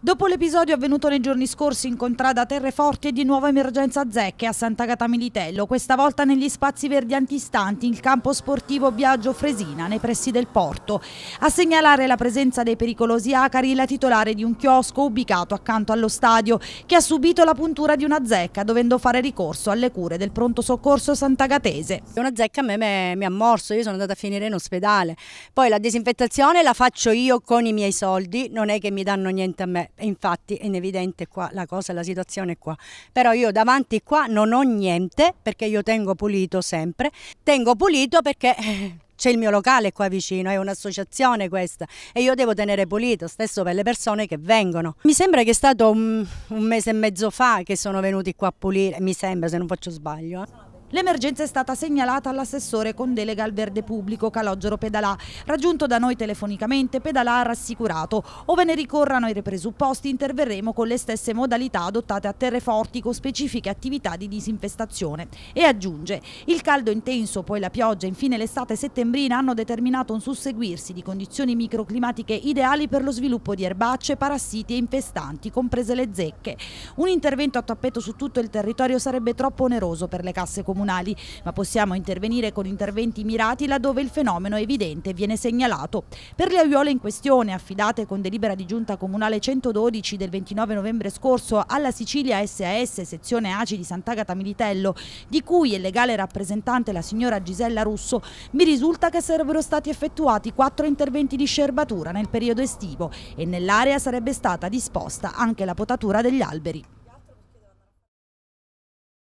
Dopo l'episodio avvenuto nei giorni scorsi in contrada Terreforti è di nuovo emergenza zecche a Sant'Agata Militello, questa volta negli spazi verdi antistanti in campo sportivo Biagio Fresina, nei pressi del porto. A segnalare la presenza dei pericolosi acari la titolare di un chiosco ubicato accanto allo stadio, che ha subito la puntura di una zecca dovendo fare ricorso alle cure del pronto soccorso sant'agatese. Una zecca a me mi ha morso, io sono andata a finire in ospedale. Poi la disinfettazione la faccio io con i miei soldi, non è che mi danno niente a me Beh, infatti è evidente qua la cosa, la situazione è qua. Però io davanti qua non ho niente perché io tengo pulito sempre. Tengo pulito perché eh, c'è il mio locale qua vicino, è un'associazione questa e io devo tenere pulito, stesso per le persone che vengono. Mi sembra che è stato un, un mese e mezzo fa che sono venuti qua a pulire, mi sembra se non faccio sbaglio. Eh. L'emergenza è stata segnalata all'assessore con delega al verde pubblico Calogero Pedalà. Raggiunto da noi telefonicamente, Pedalà ha rassicurato. Ove ne ricorrano i presupposti, interverremo con le stesse modalità adottate a Terreforti con specifiche attività di disinfestazione. E aggiunge, il caldo intenso, poi la pioggia, e infine l'estate settembrina hanno determinato un susseguirsi di condizioni microclimatiche ideali per lo sviluppo di erbacce, parassiti e infestanti, comprese le zecche. Un intervento a tappeto su tutto il territorio sarebbe troppo oneroso per le casse comunali comunali, ma possiamo intervenire con interventi mirati laddove il fenomeno è evidente e viene segnalato. Per le aiuole in questione, affidate con delibera di giunta comunale 112 del 29 novembre scorso alla Sicilia SAS, sezione ACI di Sant'Agata Militello, di cui è legale rappresentante la signora Gisella Russo, mi risulta che sarebbero stati effettuati quattro interventi di scerbatura nel periodo estivo e nell'area sarebbe stata disposta anche la potatura degli alberi.